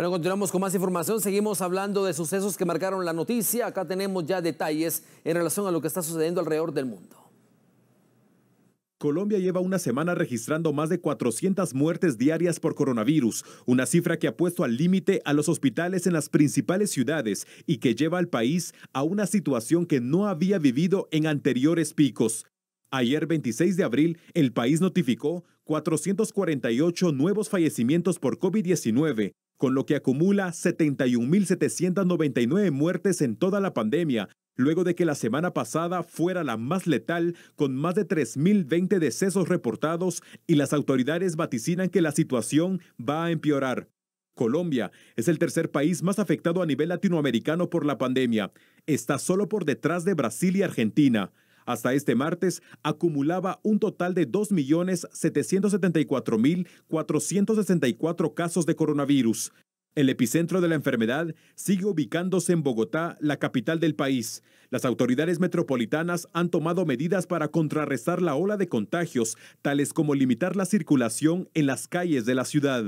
Pero continuamos con más información. Seguimos hablando de sucesos que marcaron la noticia. Acá tenemos ya detalles en relación a lo que está sucediendo alrededor del mundo. Colombia lleva una semana registrando más de 400 muertes diarias por coronavirus, una cifra que ha puesto al límite a los hospitales en las principales ciudades y que lleva al país a una situación que no había vivido en anteriores picos. Ayer 26 de abril, el país notificó 448 nuevos fallecimientos por COVID-19, con lo que acumula 71.799 muertes en toda la pandemia, luego de que la semana pasada fuera la más letal, con más de 3.020 decesos reportados y las autoridades vaticinan que la situación va a empeorar. Colombia es el tercer país más afectado a nivel latinoamericano por la pandemia. Está solo por detrás de Brasil y Argentina. Hasta este martes acumulaba un total de 2.774.464 casos de coronavirus. El epicentro de la enfermedad sigue ubicándose en Bogotá, la capital del país. Las autoridades metropolitanas han tomado medidas para contrarrestar la ola de contagios, tales como limitar la circulación en las calles de la ciudad.